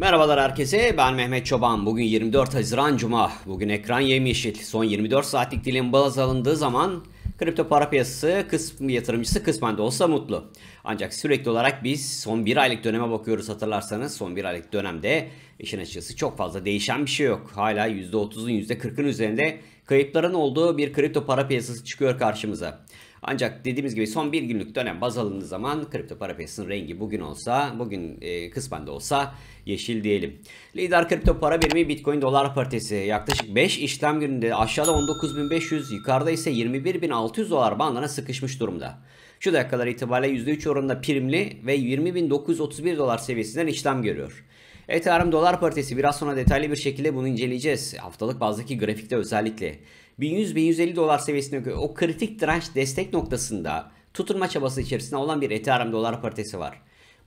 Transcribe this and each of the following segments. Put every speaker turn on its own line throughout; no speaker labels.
Merhabalar herkese ben Mehmet Çoban. Bugün 24 Haziran Cuma. Bugün ekran yemyeşil. Son 24 saatlik dilim baz alındığı zaman kripto para piyasası kısmı yatırımcısı kısmen de olsa mutlu. Ancak sürekli olarak biz son bir aylık döneme bakıyoruz hatırlarsanız. Son bir aylık dönemde işin açısı çok fazla değişen bir şey yok. Hala %30'un %40'ın üzerinde kayıpların olduğu bir kripto para piyasası çıkıyor karşımıza. Ancak dediğimiz gibi son bir günlük dönem baz alındığı zaman kripto para piyasasının rengi bugün olsa, bugün e, kısmen de olsa yeşil diyelim. Lider kripto para birimi Bitcoin dolar paritesi yaklaşık 5 işlem gününde aşağıda 19.500 yukarıda ise 21.600 dolar bandına sıkışmış durumda şu dakikalar itibariyle %3 oranında primli ve 20.931 dolar seviyesinden işlem görüyor. Ethereum dolar paritesi biraz sonra detaylı bir şekilde bunu inceleyeceğiz. Haftalık bazdaki grafikte özellikle. 1100-1150 dolar seviyesinde o kritik direnç destek noktasında tutunma çabası içerisinde olan bir Ethereum dolar paritesi var.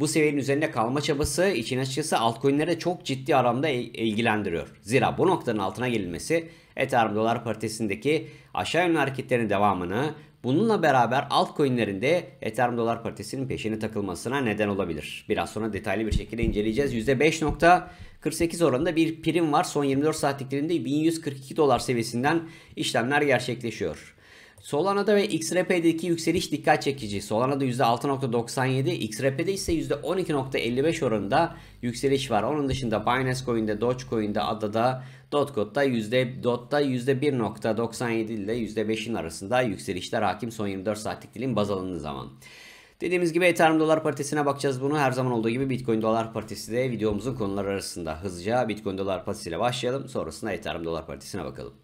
Bu seviyenin üzerinde kalma çabası için açıkçası altcoin'lere çok ciddi aramda e- ilgilendiriyor. Zira bu noktanın altına gelinmesi Ethereum dolar paritesindeki aşağı yönlü hareketlerin devamını Bununla beraber altcoin'lerin de Ethereum dolar paritesinin peşine takılmasına neden olabilir. Biraz sonra detaylı bir şekilde inceleyeceğiz. %5.48 oranında bir prim var. Son 24 saatliklerinde 1142 dolar seviyesinden işlemler gerçekleşiyor. Solana'da ve XRP'deki yükseliş dikkat çekici. Solana'da %6.97, XRP'de ise %12.55 oranında yükseliş var. Onun dışında Binance Coin'de, Dogecoin'de, Ada'da, yüzde %Dot'ta %1.97 ile %5'in arasında yükselişler hakim son 24 saatlik dilim baz alındığı zaman. Dediğimiz gibi Ethereum dolar paritesine bakacağız bunu. Her zaman olduğu gibi Bitcoin dolar paritesi de videomuzun konuları arasında. Hızlıca Bitcoin dolar paritesiyle başlayalım. Sonrasında Ethereum dolar paritesine bakalım.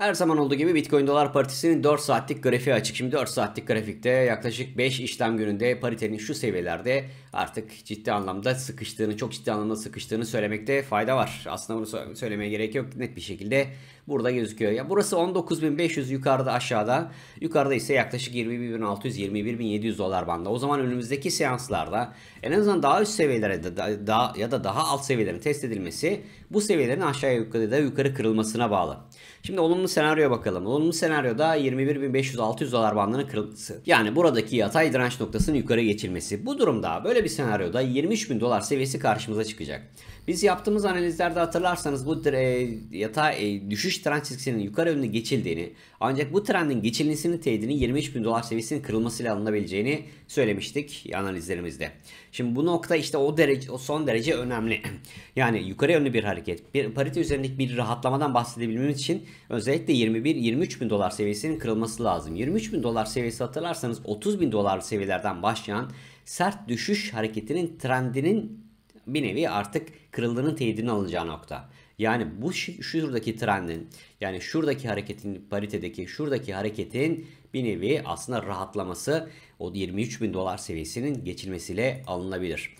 Her zaman olduğu gibi Bitcoin Dolar Paritesi'nin 4 saatlik grafiği açık. Şimdi 4 saatlik grafikte yaklaşık 5 işlem gününde paritenin şu seviyelerde artık ciddi anlamda sıkıştığını, çok ciddi anlamda sıkıştığını söylemekte fayda var. Aslında bunu söylemeye gerek yok. Net bir şekilde burada gözüküyor. Ya burası 19.500 yukarıda aşağıda. Yukarıda ise yaklaşık 21.600-21.700 dolar bandı. O zaman önümüzdeki seanslarda en azından daha üst seviyelere da, ya da daha alt seviyelerin test edilmesi bu seviyelerin aşağıya yukarı da yukarı kırılmasına bağlı. Şimdi olumlu senaryoya bakalım. Olumlu senaryoda 21.500-600 dolar bandının kırılması, Yani buradaki yatay direnç noktasının yukarı geçilmesi. Bu durumda böyle bir senaryoda 23.000 dolar seviyesi karşımıza çıkacak. Biz yaptığımız analizlerde hatırlarsanız bu e, yatağa e, düşüş trend çizgisinin yukarı yönlü geçildiğini ancak bu trendin geçilmesinin teyidini 23 bin dolar seviyesinin kırılmasıyla alınabileceğini söylemiştik analizlerimizde. Şimdi bu nokta işte o derece o son derece önemli. yani yukarı yönlü bir hareket. Bir parite üzerindeki bir rahatlamadan bahsedebilmemiz için özellikle 21-23 bin dolar seviyesinin kırılması lazım. 23 bin dolar seviyesi hatırlarsanız 30 bin dolar seviyelerden başlayan sert düşüş hareketinin trendinin bir nevi artık kırıldığının teyidini alacağı nokta. Yani bu şuradaki trendin yani şuradaki hareketin paritedeki şuradaki hareketin bir nevi aslında rahatlaması o 23 bin dolar seviyesinin geçilmesiyle alınabilir.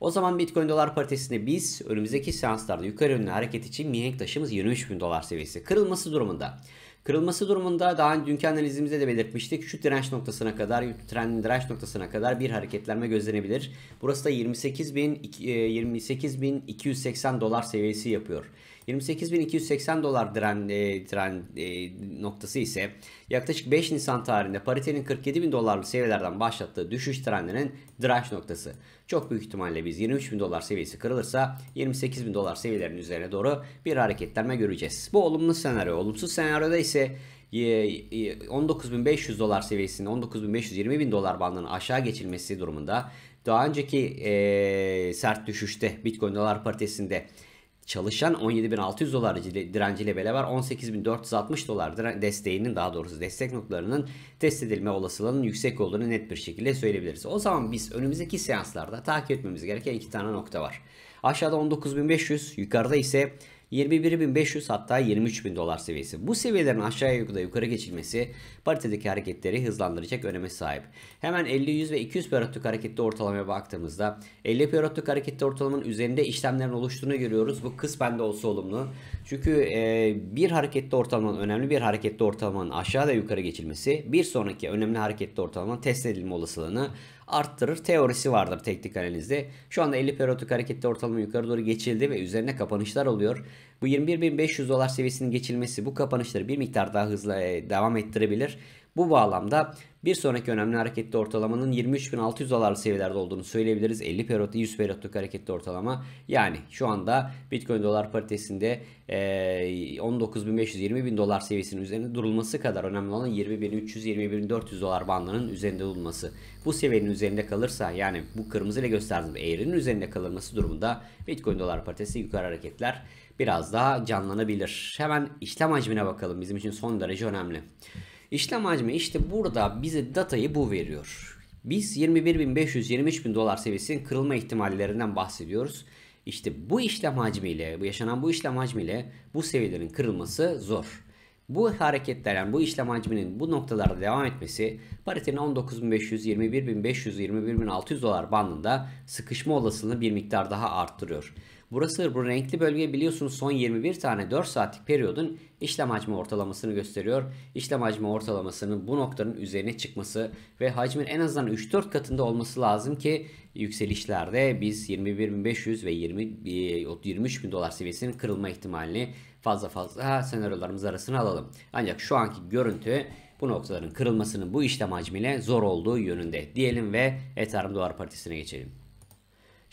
O zaman Bitcoin dolar paritesinde biz önümüzdeki seanslarda yukarı yönlü hareket için mihenk taşımız 23 bin dolar seviyesi. Kırılması durumunda Kırılması durumunda daha dünkü analizimizde de belirtmiştik. Şu direnç noktasına kadar, trendin direnç noktasına kadar bir hareketlenme gözlenebilir. Burası da 28.280 28 e, dolar seviyesi yapıyor. 28.280 dolar diren, e, diren e, noktası ise yaklaşık 5 Nisan tarihinde paritenin 47.000 dolarlı seviyelerden başlattığı düşüş trendinin direnç noktası. Çok büyük ihtimalle biz 23.000 dolar seviyesi kırılırsa 28.000 dolar seviyelerinin üzerine doğru bir hareketlenme göreceğiz. Bu olumlu senaryo. Olumsuz senaryoda ise 19.500 dolar seviyesinde 19.520.000 dolar bandının aşağı geçilmesi durumunda daha önceki e, sert düşüşte Bitcoin dolar paritesinde çalışan 17.600 dolar direnciyle var, 18.460 dolar desteğinin daha doğrusu destek noktalarının test edilme olasılığının yüksek olduğunu net bir şekilde söyleyebiliriz. O zaman biz önümüzdeki seanslarda takip etmemiz gereken iki tane nokta var. Aşağıda 19.500 yukarıda ise 21.500 hatta 23.000 dolar seviyesi. Bu seviyelerin aşağıya yukarı yukarı geçilmesi paritedeki hareketleri hızlandıracak öneme sahip. Hemen 50, 100 ve 200 periyotluk hareketli ortalamaya baktığımızda 50 periyotluk hareketli ortalamanın üzerinde işlemlerin oluştuğunu görüyoruz. Bu kısmen de olsa olumlu. Çünkü e, bir hareketli ortalamanın önemli bir hareketli ortalamanın aşağıda yukarı geçilmesi bir sonraki önemli hareketli ortalamanın test edilme olasılığını arttırır teorisi vardır teknik analizde. Şu anda 50 periyotik harekette ortalama yukarı doğru geçildi ve üzerine kapanışlar oluyor. Bu 21.500 dolar seviyesinin geçilmesi bu kapanışları bir miktar daha hızlı e, devam ettirebilir. Bu bağlamda bir sonraki önemli harekette ortalamanın 23.600 dolar seviyelerde olduğunu söyleyebiliriz. 50 periyotlu 100 periyotluk harekette ortalama. Yani şu anda Bitcoin dolar paritesinde 19.500-20.000 dolar seviyesinin üzerinde durulması kadar önemli olan 20.300-20.400 dolar bandının üzerinde durulması. Bu seviyenin üzerinde kalırsa yani bu kırmızı ile gösterdiğim eğrinin üzerinde kalınması durumunda Bitcoin dolar paritesi yukarı hareketler biraz daha canlanabilir. Hemen işlem hacmine bakalım bizim için son derece önemli. İşlem hacmi işte burada bize datayı bu veriyor. Biz 21.500-23.000 dolar seviyesinin kırılma ihtimallerinden bahsediyoruz. İşte bu işlem hacmiyle, bu yaşanan bu işlem hacmiyle bu seviyelerin kırılması zor. Bu hareketler yani bu işlem hacminin bu noktalarda devam etmesi paritenin 19.500, 21.500, 21.600 dolar bandında sıkışma olasılığını bir miktar daha arttırıyor. Burası bu renkli bölge biliyorsunuz son 21 tane 4 saatlik periyodun işlem hacmi ortalamasını gösteriyor. İşlem hacmi ortalamasının bu noktanın üzerine çıkması ve hacmin en azından 3-4 katında olması lazım ki yükselişlerde biz 21.500 ve 20 e, dolar seviyesinin kırılma ihtimalini fazla fazla senaryolarımız arasına alalım. Ancak şu anki görüntü bu noktaların kırılmasının bu işlem hacmiyle zor olduğu yönünde diyelim ve Ethereum Dolar Partisi'ne geçelim.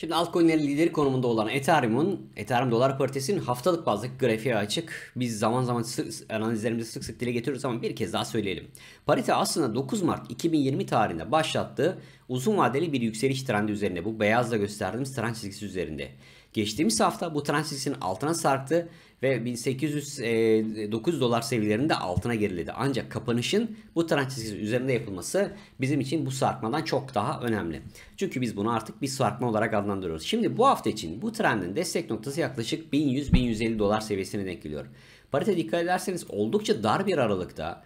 Şimdi altcoin'lerin lideri konumunda olan Ethereum'un, Ethereum Dolar Paritesi'nin haftalık bazdaki grafiği açık. Biz zaman zaman sık, analizlerimizi sık sık dile getiriyoruz ama bir kez daha söyleyelim. Parite aslında 9 Mart 2020 tarihinde başlattığı uzun vadeli bir yükseliş trendi üzerinde. Bu beyazla gösterdiğimiz trend çizgisi üzerinde. Geçtiğimiz hafta bu transistin altına sarktı ve 1809 e, dolar seviyelerinde altına geriledi. Ancak kapanışın bu transistin üzerinde yapılması bizim için bu sarkmadan çok daha önemli. Çünkü biz bunu artık bir sarkma olarak adlandırıyoruz. Şimdi bu hafta için bu trendin destek noktası yaklaşık 1100-1150 dolar seviyesine denk geliyor. Parite dikkat ederseniz oldukça dar bir aralıkta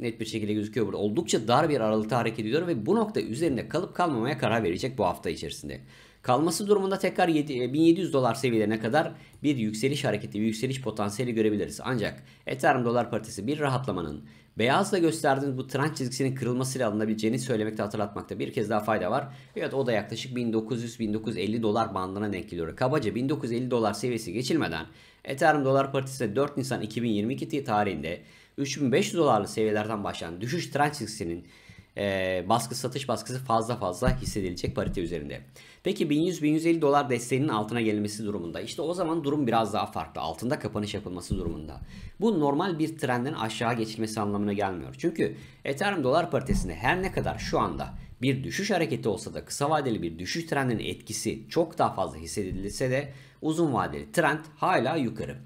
net bir şekilde gözüküyor burada. Oldukça dar bir aralıkta hareket ediyor ve bu nokta üzerinde kalıp kalmamaya karar verecek bu hafta içerisinde. Kalması durumunda tekrar 7, 1700 e, dolar seviyelerine kadar bir yükseliş hareketi, bir yükseliş potansiyeli görebiliriz. Ancak Ethereum dolar paritesi bir rahatlamanın beyazla gösterdiğimiz bu trend çizgisinin kırılmasıyla alınabileceğini söylemekte hatırlatmakta bir kez daha fayda var. Evet o da yaklaşık 1900-1950 dolar bandına denk geliyor. Kabaca 1950 dolar seviyesi geçilmeden Ethereum dolar paritesinde 4 Nisan 2022 tarihinde 3500 dolarlı seviyelerden başlayan düşüş trend çizgisinin e, baskı satış baskısı fazla fazla hissedilecek parite üzerinde. Peki 1100-1150 dolar desteğinin altına gelmesi durumunda işte o zaman durum biraz daha farklı. Altında kapanış yapılması durumunda. Bu normal bir trendin aşağı geçilmesi anlamına gelmiyor. Çünkü Ethereum dolar paritesinde her ne kadar şu anda bir düşüş hareketi olsa da kısa vadeli bir düşüş trendinin etkisi çok daha fazla hissedilirse de uzun vadeli trend hala yukarı.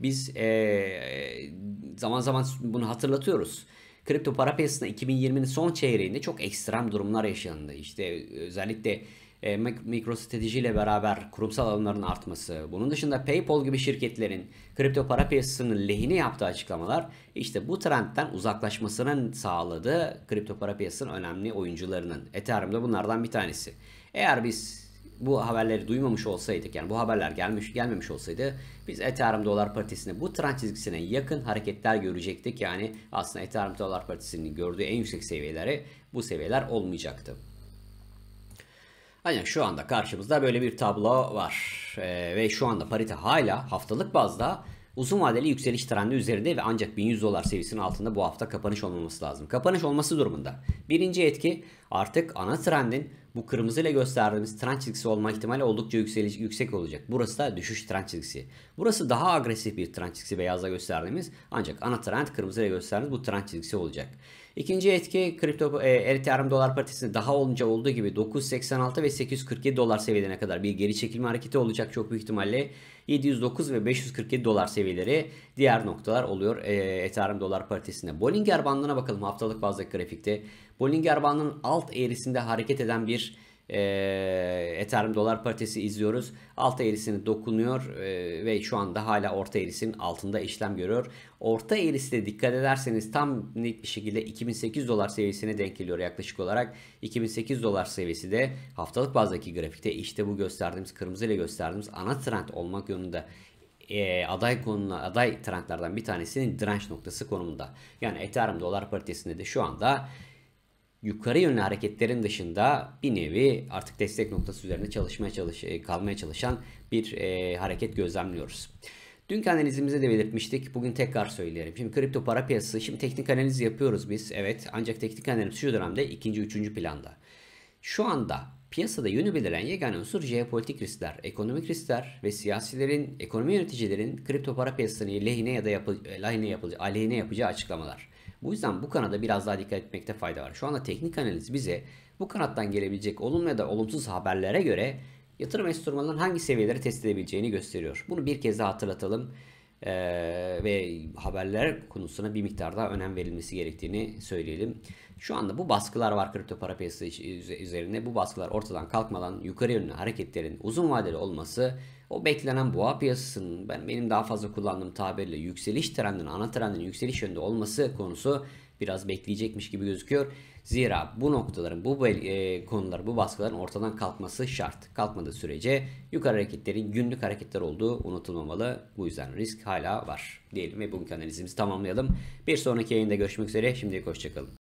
Biz ee, zaman zaman bunu hatırlatıyoruz kripto para piyasasında 2020'nin son çeyreğinde çok ekstrem durumlar yaşandı. İşte özellikle e, MicroStrategy ile beraber kurumsal alımların artması, bunun dışında PayPal gibi şirketlerin kripto para piyasasının lehine yaptığı açıklamalar işte bu trendten uzaklaşmasının sağladığı kripto para piyasasının önemli oyuncularının. Ethereum da bunlardan bir tanesi. Eğer biz bu haberleri duymamış olsaydık yani bu haberler gelmiş gelmemiş olsaydı biz Ethereum Dolar paritesine bu trend çizgisine yakın hareketler görecektik. Yani aslında Ethereum Dolar Paritesi'nin gördüğü en yüksek seviyeleri bu seviyeler olmayacaktı. Aynen şu anda karşımızda böyle bir tablo var ee, ve şu anda parite hala haftalık bazda Uzun vadeli yükseliş trendi üzerinde ve ancak 1100 dolar seviyesinin altında bu hafta kapanış olmaması lazım. Kapanış olması durumunda. Birinci etki artık ana trendin bu kırmızı ile gösterdiğimiz trend çizgisi olma ihtimali oldukça yükseliş, yüksek olacak. Burası da düşüş trend çizgisi. Burası daha agresif bir trend çizgisi beyazla gösterdiğimiz ancak ana trend kırmızı ile gösterdiğimiz bu trend çizgisi olacak. İkinci etki kripto e, Ethereum dolar paritesinde daha olunca olduğu gibi 986 ve 847 dolar seviyelerine kadar bir geri çekilme hareketi olacak çok büyük ihtimalle. 709 ve 547 dolar seviyeleri diğer noktalar oluyor e, Ethereum dolar paritesinde. Bollinger bandına bakalım haftalık bazı grafikte. Bollinger bandının alt eğrisinde hareket eden bir e, Ethereum dolar paritesi izliyoruz. Alt eğrisini dokunuyor e, ve şu anda hala orta eğrisinin altında işlem görüyor. Orta eğrisine dikkat ederseniz tam net bir şekilde 2008 dolar seviyesine denk geliyor yaklaşık olarak. 2008 dolar seviyesi de haftalık bazdaki grafikte işte bu gösterdiğimiz kırmızı ile gösterdiğimiz ana trend olmak yönünde e, aday konuna aday trendlerden bir tanesinin direnç noktası konumunda. Yani Ethereum dolar paritesinde de şu anda yukarı yönlü hareketlerin dışında bir nevi artık destek noktası üzerinde çalışmaya çalış e, kalmaya çalışan bir e, hareket gözlemliyoruz. Dünkü analizimizde de belirtmiştik. Bugün tekrar söyleyelim. Şimdi kripto para piyasası, şimdi teknik analiz yapıyoruz biz. Evet ancak teknik analiz şu dönemde ikinci, üçüncü planda. Şu anda piyasada yönü belirleyen yegane unsur jeopolitik riskler, ekonomik riskler ve siyasilerin, ekonomi yöneticilerin kripto para piyasasını lehine ya da yapı, e, lehine yapı, aleyhine yapacağı açıklamalar. Bu yüzden bu kanada biraz daha dikkat etmekte fayda var. Şu anda teknik analiz bize bu kanattan gelebilecek olumlu ya da olumsuz haberlere göre yatırım enstrümanlarının hangi seviyeleri test edebileceğini gösteriyor. Bunu bir kez daha hatırlatalım e, ve haberler konusuna bir miktar daha önem verilmesi gerektiğini söyleyelim. Şu anda bu baskılar var kripto para piyasası üzerine. Bu baskılar ortadan kalkmadan yukarı yönlü hareketlerin uzun vadeli olması o beklenen boğa piyasasının ben benim daha fazla kullandığım tabirle yükseliş trendinin ana trendinin yükseliş yönünde olması konusu biraz bekleyecekmiş gibi gözüküyor. Zira bu noktaların, bu e, konular, bu baskıların ortadan kalkması şart. Kalkmadığı sürece yukarı hareketlerin günlük hareketler olduğu unutulmamalı. Bu yüzden risk hala var diyelim ve bugünkü analizimizi tamamlayalım. Bir sonraki yayında görüşmek üzere. Şimdilik hoşçakalın.